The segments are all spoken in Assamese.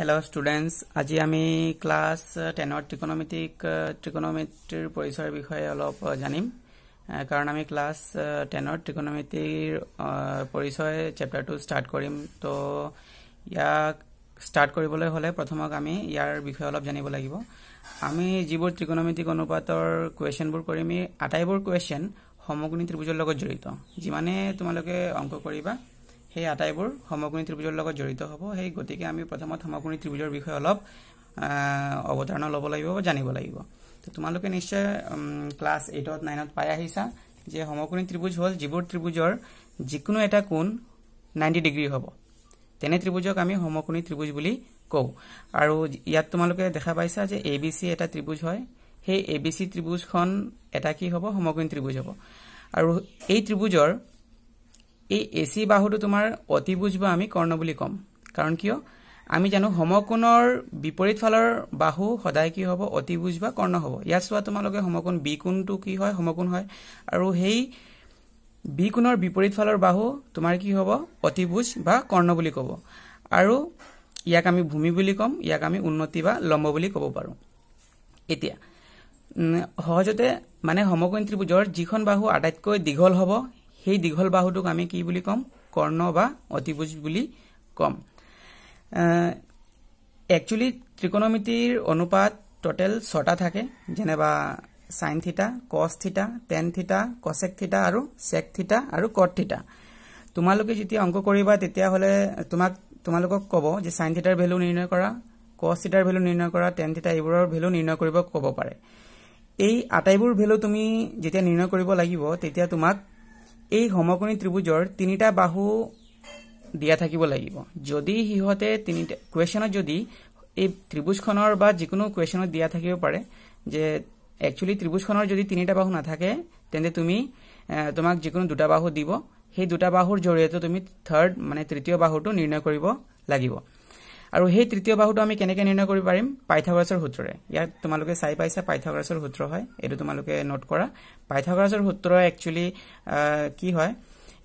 হেল্ল ষ্টুডেণ্টছ আজি আমি ক্লাছ টেনৰ ত্ৰিকনমেট্ৰিক ত্ৰিকনমেট্ৰিৰ পৰিচয়ৰ বিষয়ে অলপ uh, জানিম কাৰণ আমি ক্লাছ টেনৰ ত্ৰিকনমেট্ৰিৰ পৰিচয় চেপ্টাৰটো ষ্টাৰ্ট কৰিম তো ইয়াক ষ্টাৰ্ট কৰিবলৈ হ'লে প্ৰথমক আমি ইয়াৰ বিষয়ে অলপ জানিব লাগিব আমি যিবোৰ ত্ৰিকনমেট্ৰিক অনুপাতৰ কুৱেশ্যনবোৰ কৰিম এই আটাইবোৰ কুৱেশ্যন সমগ্নি ত্ৰিভুজৰ লগত জড়িত যিমানে তোমালোকে অংক কৰিবা সেই আটাইবোৰ সমগুণী ত্ৰিভুজৰ লগত জড়িত হ'ব সেই গতিকে আমি প্ৰথমত সমগুণী ত্ৰিভুজৰ বিষয়ে অলপ অৱধাৰণা ল'ব লাগিব বা জানিব লাগিব তো তোমালোকে নিশ্চয় ক্লাছ এইটত নাইনত পাই আহিছা যে সমগুণী ত্ৰিভুজ হ'ল যিবোৰ ত্ৰিভুজৰ যিকোনো এটা কোণ নাইণ্টি ডিগ্ৰী হ'ব তেনে ত্ৰিভুজক আমি সমকোণী ত্ৰিভুজ বুলি কওঁ আৰু ইয়াত তোমালোকে দেখা পাইছা যে এ বি চি এটা ত্ৰিভুজ হয় সেই এ বি চি ত্ৰিভুজখন এটা কি হ'ব সমগুণী ত্ৰিভুজ হ'ব আৰু এই ত্ৰিভুজৰ এই এ চি বাহুটো তোমাৰ অতিভুজ বা আমি কৰ্ণ বুলি ক'ম কাৰণ কিয় আমি জানো সমকোণৰ বিপৰীত ফালৰ বাহু সদায় কি হ'ব অতিভুজ বা কৰ্ণ হ'ব ইয়াত চোৱা তোমালোকে সমকোণ বি কোণটো কি হয় সমকোণ হয় আৰু সেই বি কোণৰ বিপৰীত ফালৰ বাহু তোমাৰ কি হ'ব অতিভুজ বা কৰ্ণ বুলি ক'ব আৰু ইয়াক আমি ভূমি বুলি ক'ম ইয়াক আমি উন্নতি বা লম্ব বুলি ক'ব পাৰোঁ এতিয়া সহজতে মানে সমকোণ ত্ৰিভুজৰ যিখন বাহু আটাইতকৈ দীঘল হ'ব সেই দীঘল বাহুটোক আমি কি বুলি ক'ম কৰ্ণ বা অতিভুজ বুলি ক'ম একচুৱেলি ত্ৰিকোণমিতিৰ অনুপাত ট'টেল ছটা থাকে যেনেবা ছাইন থিতা কছ থিতা টেন থিতা কচেক থিতা আৰু চেক থিতা আৰু কট থিতা তোমালোকে যেতিয়া অংক কৰিবা তেতিয়াহ'লে তোমাক তোমালোকক ক'ব যে ছাইন থিতাৰ ভেলু নিৰ্ণয় কৰা কছ থিতাৰ ভেলু নিৰ্ণয় কৰা টেন থিতা এইবোৰৰ ভেলু নিৰ্ণয় কৰিব ক'ব পাৰে এই আটাইবোৰ ভেলু তুমি যেতিয়া নিৰ্ণয় কৰিব লাগিব তেতিয়া তোমাক এই সমকোণী ত্ৰিভুজৰ তিনিটা বাহু দিয়া থাকিব লাগিব যদি সিহঁতে তিনিটা কুৱেশ্যনত যদি এই ত্ৰিভুজখনৰ বা যিকোনো কুৱেশ্যনত দিয়া থাকিব পাৰে যে একচুৱেলি ত্ৰিভুজখনৰ যদি তিনিটা বাহু নাথাকে তেন্তে তুমি তোমাক যিকোনো দুটা বাহু দিব সেই দুটা বাহুৰ জৰিয়তে তুমি থাৰ্ড মানে তৃতীয় বাহুটো নিৰ্ণয় কৰিব লাগিব আৰু সেই তৃতীয় বাহুটো আমি কেনেকৈ নিৰ্ণয় কৰিব পাৰিম পাইথাগৰাছৰ সূত্ৰৰে ইয়াত তোমালোকে চাই পাইছা পাইথাগৰাছৰ সূত্ৰ হয় এইটো তোমালোকে নোট কৰা পাইথাগৰাছৰ সূত্ৰ একচুৱেলি কি হয়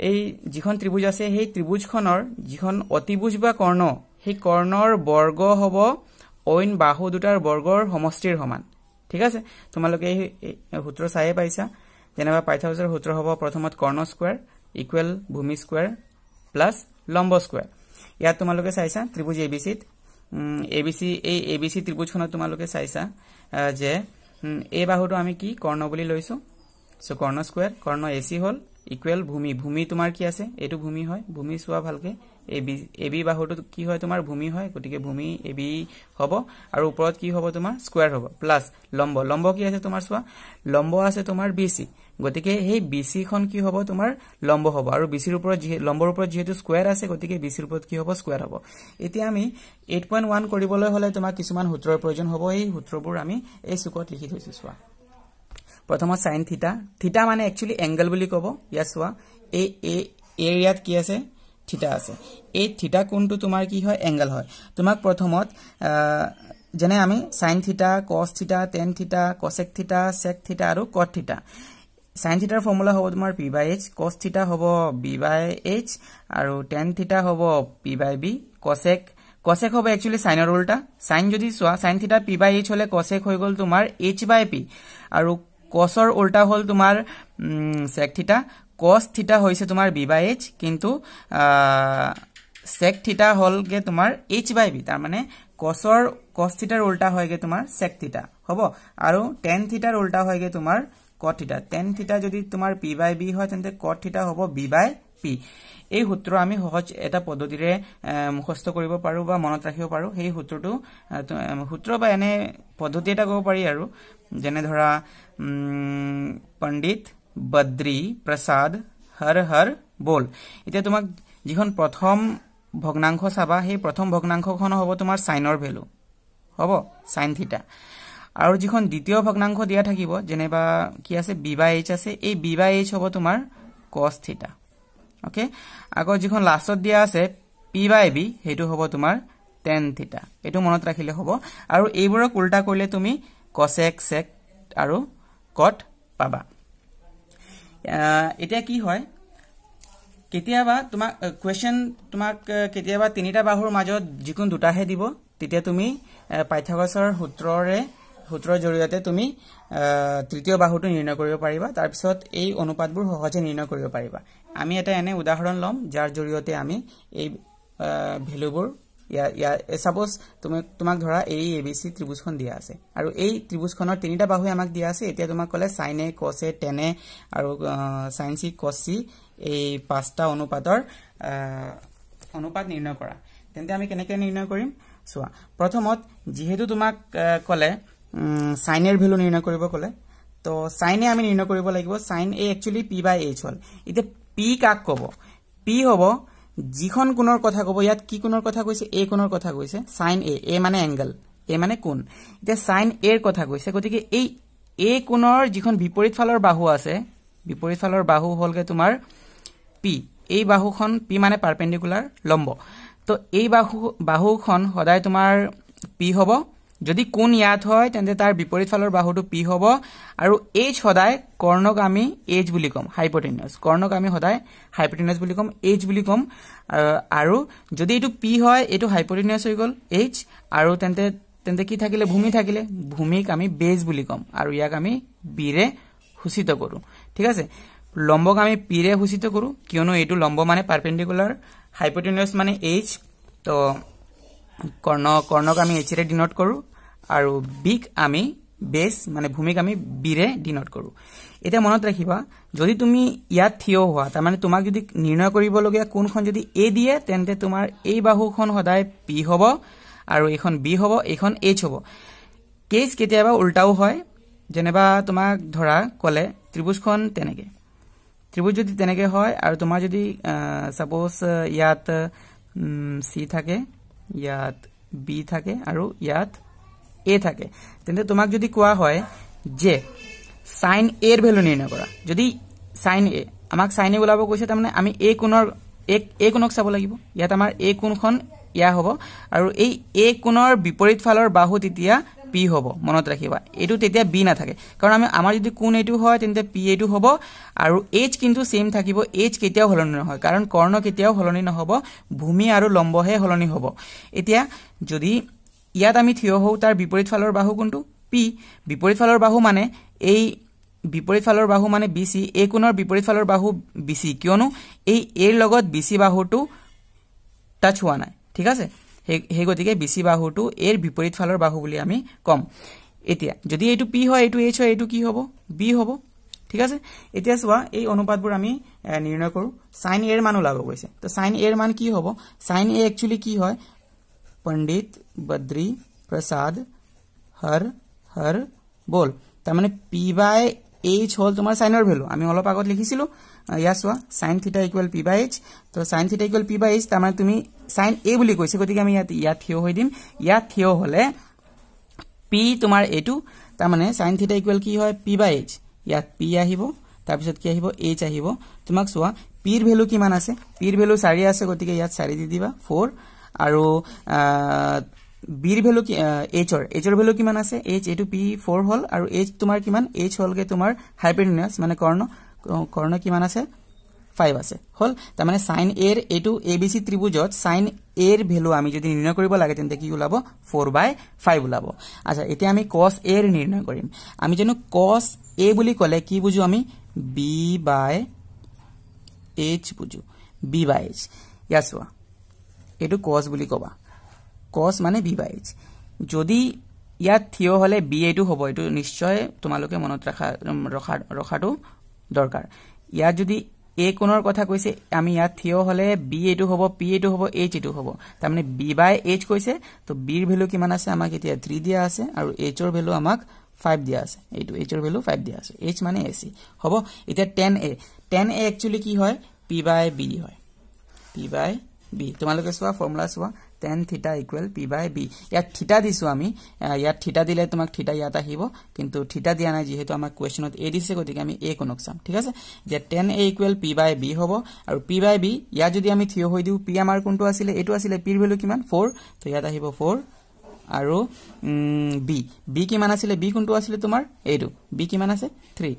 এই যিখন ত্ৰিভুজ আছে সেই ত্ৰিভুজখনৰ যিখন অতিভুজ বা কৰ্ণ সেই কৰ্ণৰ বৰ্গ হ'ব অইন বাহু দুটাৰ বৰ্গৰ সমষ্টিৰ সমান ঠিক আছে তোমালোকে এই সূত্ৰ চায়ে পাইছা যেনেবা পাইথাগৰাছৰ সূত্ৰ হ'ব প্ৰথমত কৰ্ণ স্কোৱাৰ ইকুৱেল ভূমি স্কোৱাৰ প্লাছ লম্ব স্কোৱাৰ ইয়াত তোমালোকে চাইছা ত্ৰিভুজ এ বি চিত এ বি চি এই এ বি চি ত্ৰিভুজখনত তোমালোকে চাইছা যে এই বাহুটো আমি কি কৰ্ণ বুলি লৈছো চ' কৰ্ণ স্কুৱেৰ কৰ্ণ এ চি হ'ল ইকুৱেল ভূমি ভূমি তোমাৰ কি আছে এইটো ভূমি হয় ভূমি চোৱা ভালকে এ বি এ বি বাহুটো কি হয় তোমাৰ ভূমি হয় গতিকে ভূমি এ বি হ'ব আৰু ওপৰত কি হ'ব তোমাৰ স্কুৱেৰ হ'ব প্লাছ লম্ব লম্ব কি আছে তোমাৰ চোৱা লম্ব আছে তোমাৰ বি চি গতিকে সেই বি চিখন কি হ'ব তোমাৰ লম্ব হ'ব আৰু বি চিৰ ওপৰত যিহেতু লম্বৰ ওপৰত যিহেতু স্কুৱেৰ আছে গতিকে বি চিৰ ওপৰত কি হ'ব স্কুৱেৰ হ'ব এতিয়া আমি এইট পইণ্ট ওৱান কৰিবলৈ হ'লে তোমাক কিছুমান সূত্ৰৰ প্ৰয়োজন হ'ব এই সূত্ৰবোৰ আমি এই চুকত লিখি থৈছোঁ চোৱা প্ৰথমত চাইন থিতা থিতা মানে একচুৱেলি এংগল বুলি ক'ব ইয়াত চোৱা এই এৰিয়াত কি আছে থিতা আছে এই থিতা কোনটো তোমাৰ কি হয় এংগল হয় তোমাক প্ৰথমত যেনে আমি চাইন থিতা কছ থিতা টেন থিতা কছেক থিতা চেক থিতা আৰু কথ থিতা সাইন থিটাৰ ফৰ্মুলা হ'ব তোমাৰ P by H cos theta হ'ব বি বাই এইচ আৰু টেন থিটা হ'ব পি বাই বি কচেক কচেক হ'ব একচুৱেলি চাইনৰ উল্টা চাইন যদি চোৱা চাইন থিটা পি বাই এইচ হ'লে কচেক হৈ গ'ল তোমাৰ এইচ বাই পি আৰু কচৰ উল্টা হ'ল তোমাৰ চেক থিটা কচ থিটা হৈছে তোমাৰ বি বাই এইচ কিন্তু চেক থিটা হলগে তোমাৰ এইচ বাই বি তাৰমানে কচৰ কচ থিটাৰ উল্টা হয়গে তোমাৰ চেক থিটা হ'ব আৰু টেন থিটাৰ উল্টা হয়গে তোমাৰ কট থিটা টেন থিটা যদি তোমাৰ পি বাই বি হয় তেন্তে কট থিটা হ'ব বি বাই পি এই সূত্ৰ আমি সহজ এটা পদ্ধতিৰে মুখস্থ কৰিব পাৰোঁ বা মনত ৰাখিব পাৰোঁ সেই সূত্ৰটো সূত্ৰ বা এনে পদ্ধতি এটা ক'ব পাৰি আৰু যেনে ধৰা পণ্ডিত বদ্ৰী প্ৰসাদ হৰ হৰ বল এতিয়া তোমাক যিখন প্ৰথম ভগ্নাংশ চাবা সেই প্ৰথম ভগ্নাংশখন হ'ব তোমাৰ চাইনৰ ভেলু হ'ব চাইন থিতা আৰু যিখন দ্বিতীয় ভগ্নাংশ দিয়া থাকিব যেনেবা কি আছে বি বাই এইচ আছে এই বি বাই এইচ হ'ব তোমাৰ কচ কষ্টিতা অ'কে আকৌ যিখন লাষ্টত দিয়া আছে পি বাই বি সেইটো হ'ব তোমাৰ টেন থিতা এইটো মনত ৰাখিলে হ'ব আৰু এইবোৰক উল্টা কৰিলে তুমি কচেক চেক আৰু কট পাবা এতিয়া কি হয় কেতিয়াবা তোমাক কুৱেশ্যন তোমাক কেতিয়াবা তিনিটা বাহুৰ মাজত যিকোনো দুটাহে দিব তেতিয়া তুমি পাঠ্যগছৰ সূত্ৰৰে সূত্ৰৰ জৰিয়তে তুমি তৃতীয় বাহুটো নিৰ্ণয় কৰিব পাৰিবা তাৰপিছত এই অনুপাতবোৰ সহজে নিৰ্ণয় কৰিব পাৰিবা আমি এটা এনে উদাহৰণ লম যাৰ জৰিয়তে আমি এই ভেলুবোৰ চাপ'জ তুমি তোমাক ধৰা এই এ বি চি ত্ৰিভুজখন দিয়া আছে আৰু এই ত্ৰিভুজখনৰ তিনিটা বাহুৱে আমাক দিয়া আছে এতিয়া তোমাক ক'লে চাইন এ কছ এ টেন এ আৰু চাইন চি কছ চি এই পাঁচটা অনুপাতৰ অনুপাত নিৰ্ণয় কৰা তেন্তে আমি কেনেকৈ নিৰ্ণয় কৰিম চোৱা প্ৰথমত যিহেতু তোমাক ক'লে চাইনের ভেলু নির্ণয় করব কলে তো সাইনে আমি নির্ণয় করব লাগিব sine A actually P by H হল এতে পি কাক কব পি হব যখন কোণর কথা কব ইয়াত কি কোণর কথা কৈছে এ কোণর কথা কৈছে সাইন এ এ মানে অ্যাঙ্গেল এ মানে কোন এতে সাইন এর কথা কৈছে গতি এই এ কোণর যখন বিপরীত ফলর বাহু আছে বিপরীত ফলর বাহু হলগে তোমার পি এই বাহু পি মানে পারপেন্ডিকুলার লম্ব তো এই বাহু বাহু সদায় তোমার পি হব যদি কোন ইয়াত হয় তেন্তে তাৰ বিপৰীত ফালৰ বাহুটো পি হ'ব আৰু এইচ সদায় কৰ্ণক আমি এইচ বুলি ক'ম হাইপ'টেনিয়াছ কৰ্ণক আমি সদায় হাইপ'টেনিয়াছ বুলি ক'ম এইচ বুলি ক'ম আৰু যদি এইটো পি হয় এইটো হাইপ'টেনিয়াছ হৈ গ'ল এইচ আৰু তেন্তে তেন্তে কি থাকিলে ভূমি থাকিলে ভূমিক আমি বেজ বুলি ক'ম আৰু ইয়াক আমি বিৰে সূচিত কৰোঁ ঠিক আছে লম্বক আমি পিৰে সূচিত কৰোঁ কিয়নো এইটো লম্ব মানে পাৰপেণ্ডিকুলাৰ হাইপ'টেনিয়াছ মানে এইচ তো কৰ্ণ কৰ্ণক আমি এইচ এইচিৰে ডিনট কৰোঁ আৰু বিক আমি বেচ মানে ভূমিক আমি বিৰে ডিনট কৰোঁ এতিয়া মনত ৰাখিবা যদি তুমি ইয়াত থিয় হোৱা তাৰমানে তোমাক যদি নিৰ্ণয় কৰিবলগীয়া কোনখন যদি এ দিয়ে তেন্তে তোমাৰ এই বাহুখন সদায় পি হ'ব আৰু এইখন বি হ'ব এইখন এইচ হ'ব কেচ কেতিয়াবা ওল্টাও হয় যেনেবা তোমাক ধৰা ক'লে ত্ৰিভুজখন তেনেকৈ ত্ৰিভুজ যদি তেনেকৈ হয় আৰু তোমাৰ যদি ছাপ'জ ইয়াত চি থাকে ইয়াত বি থাকে আৰু ইয়াত এ থাকে তেনে তোমাক যদি কোৱা হয় যে চাইন এৰ ভেলু নিৰ্ণয় কৰা যদি চাইন এ আমাক চাইন এ ওলাব কৈছে তাৰমানে আমি এ কোণৰ এ কোণক চাব লাগিব ইয়াত আমাৰ এ কোণখন ইয়া হ'ব আৰু এই এ কোণৰ বিপৰীত ফালৰ বাহু তেতিয়া পি হ'ব মনত ৰাখিবা এইটো তেতিয়া বি নাথাকে কাৰণ আমি আমাৰ যদি কোণ এইটো হয় তেন্তে পি এইটো হ'ব আৰু এইচ কিন্তু ছেইম থাকিব এইচ কেতিয়াও সলনি নহয় কাৰণ কৰ্ণ কেতিয়াও সলনি নহ'ব ভূমি আৰু লম্বহে সলনি হ'ব এতিয়া যদি ইয়াত আমি থিয় হওঁ তাৰ বিপৰীত ফালৰ বাহু কোনটো পি বিপৰীত ফালৰ বাহু মানে এই বিপৰীত ফালৰ বাহু মানে বি চি এই কোণৰ বিপৰীত ফালৰ বাহু বি চি কিয়নো এই এৰ লগত বি চি বাহুটো টাচ হোৱা নাই ঠিক আছে সেই গতিকে বি চি বাহুটো এৰ বিপৰীত ফালৰ বাহু বুলি আমি ক'ম এতিয়া যদি এইটো পি হয় এইটো এইচ হয় এইটো কি হ'ব বি হ'ব ঠিক আছে এতিয়া চোৱা এই অনুপাতবোৰ আমি নিৰ্ণয় কৰোঁ চাইন এৰ মান ওলাব গৈছে ত' চাইন এৰ মান কি হ'ব চাইন এ একচুৱেলি কি হয় પંડિત બદ્રી પ્રસાદ હર હર બોલ તમને p બાય h હોલ તમાર સાઇન ઓર ભેલુ આમી હોલો પાગત લખીસિલુ યસ વા sin θ p h તો sin θ p h તમને તુમી sin a બોલી કોઈસે કોતી કે આમી યા યા થિયો હોઈ દિમ યા થિયો હોલે p તમાર a2 તમને sin θ કી હોય p h યા p આહીબો તાર પછત કી આહીબો h આહીબો તમાક સુવા p ર ભેલુ કી માન આસે p ર ભેલુ 4 આસે કોતી કે યા 4 દી દીબા 4 আৰু বিৰ ভেলু কি এইচৰ এইচৰ ভেলু কিমান আছে এইচ এইটো পি ফ'ৰ হ'ল আৰু এইচ তোমাৰ কিমান এইচ হ'লগৈ তোমাৰ হাইপেনিয়াছ মানে কৰ্ণ কৰ্ণ কিমান আছে ফাইভ আছে হ'ল তাৰমানে চাইন এৰ এইটো এ বি চি ত্ৰিভুজত চাইন এৰ ভেলু আমি যদি নিৰ্ণয় কৰিব লাগে তেন্তে কি ওলাব ফ'ৰ বাই ফাইভ ওলাব আচ্ছা এতিয়া আমি কছ এৰ নিৰ্ণয় কৰিম আমি জানো কছ এ বুলি ক'লে কি বুজো আমি বি বাই এইচ বুজো বি বাই এইচ ইয়াৰ চোৱা সেইটো কছ বুলি ক'বা কচ মানে বি বাই এইচ যদি ইয়াত থিয় হ'লে বি এইটো হ'ব এইটো নিশ্চয় তোমালোকে মনত ৰখা ৰখা ৰখাটো দৰকাৰ ইয়াত যদি এ কোণৰ কথা কৈছে আমি ইয়াত থিয় হ'লে বি এইটো হ'ব পি এইটো হ'ব এইচ এইটো হ'ব তাৰমানে বি বাই এইচ কৈছে তো বিৰ ভেলু কিমান আছে আমাক এতিয়া থ্ৰী দিয়া আছে আৰু এইচৰ ভেলু আমাক ফাইভ দিয়া আছে এইটো এইচৰ ভেলু ফাইভ দিয়া আছে এইচ মানে এ চি হ'ব এতিয়া tan A tan A actually কি হয় পি বাই বি হয় পি বাই বি তোমালোকে চোৱা ফৰ্মুলা চোৱা tan theta equal P by B ইয়াত থিটা দিছোঁ আমি ইয়াত থিটা দিলে তোমাক থিটা ইয়াত আহিব কিন্তু থিটা দিয়া নাই যিহেতু আমাক কুৱেশ্যনত এ দিছে গতিকে আমি এ কোনক চাম ঠিক আছে এতিয়া tan A equal P by B হ'ব আৰু পি বাই বি ইয়াত যদি আমি থিয় হৈ দিওঁ পি আমাৰ কোনটো আছিলে এইটো আছিলে পিৰ ভেলু কিমান ফ'ৰ ত' ইয়াত আহিব ফ'ৰ আৰু বি বি কিমান আছিলে বি কোনটো আছিলে তোমাৰ এইটো বি কিমান আছে থ্ৰী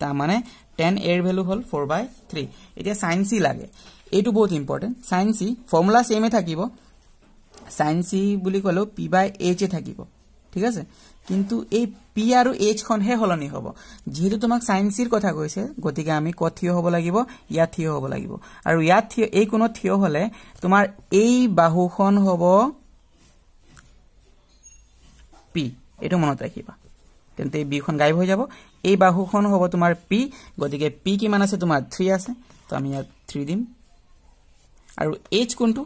তাৰমানে টেন এৰ ভেলু হ'ল ফ'ৰ বাই থ্ৰী এতিয়া চাইন চি লাগে এইটো বহুত ইম্পৰ্টেণ্ট চাইন চি ফৰ্মুলা চেমে থাকিব চাইন চি বুলি ক'লেও পি বাই এইচে থাকিব ঠিক আছে কিন্তু এই পি আৰু এইচখনহে সলনি হ'ব যিহেতু তোমাক চাইন চিৰ কথা কৈছে গতিকে আমি ক থিয় হ'ব লাগিব ইয়াত থিয় হ'ব লাগিব আৰু ইয়াত থিয় এই কোণত থিয় হ'লে তোমাৰ এই বাহুখন হ'ব পি এইটো মনত ৰাখিবা তেন্তে এই বিখন গাইব হৈ যাব এই বাহুখন হ'ব তোমাৰ পি গতিকে পি কিমান আছে তোমাৰ থ্ৰী আছে তো আমি ইয়াত থ্ৰী দিম আৰু এইচ কোনটো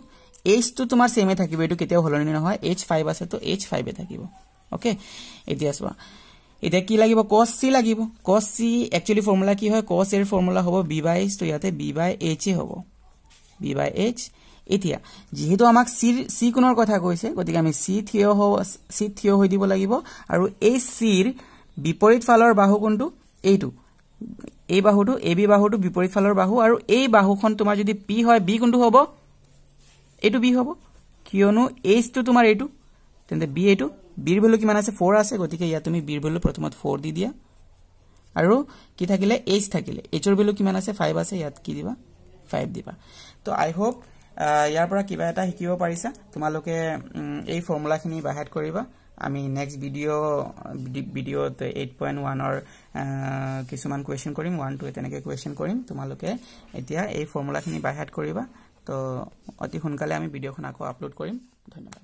এইচটো তোমাৰ চেমেই থাকিব এইটো কেতিয়াও সলনি নহয় এইচ ফাইভ আছে তো এইচ ফাইভেই থাকিব অ'কে এতিয়া চোৱা এতিয়া কি লাগিব কচ চি লাগিব কচ চি একচুৱেলি ফৰ্মুলা কি হয় কচ এৰ ফৰ্মুলা হ'ব বি বাই এইচ তো ইয়াতে বি বাই এইচেই হ'ব বি বাই এইচ এতিয়া যিহেতু আমাক চিৰ চি কোণৰ কথা কৈছে গতিকে আমি চি থিয় হ'ব চিত থিয় হৈ দিব লাগিব আৰু এই চিৰ বিপৰীত ফালৰ বাহু কোনটো এইটো এই বাহুটো এ বি বাহুটো বিপৰীত ফালৰ বাহু আৰু এই বাহুখন তোমাৰ যদি পি হয় বি কোনটো হ'ব এইটো বি হ'ব কিয়নো এইচটো তোমাৰ এইটো তেন্তে বি এইটো বিৰ ভেলু কিমান আছে ফ'ৰ আছে গতিকে ইয়াত তুমি বিৰ ভেলু প্ৰথমত ফ'ৰ দি দিয়া আৰু কি থাকিলে এইচ থাকিলে এইচৰ ভেলু কিমান আছে ফাইভ আছে ইয়াত কি দিবা ফাইভ দিবা তো আই হোপ ইয়াৰ পৰা কিবা এটা শিকিব পাৰিছা তোমালোকে এই ফৰ্মুলাখিনি বাহিৰ কৰিবা আমি নেক্সট ভিডিঅ' ভিডিঅ'ত এইট পইণ্ট ওৱানৰ কিছুমান কুৱেশ্যন কৰিম ওৱান টু তেনেকৈ কুৱেশ্যন কৰিম তোমালোকে এতিয়া এই ফৰ্মুলাখিনি বাইহাত কৰিবা তো অতি সোনকালে আমি ভিডিঅ'খন আকৌ আপলোড কৰিম ধন্যবাদ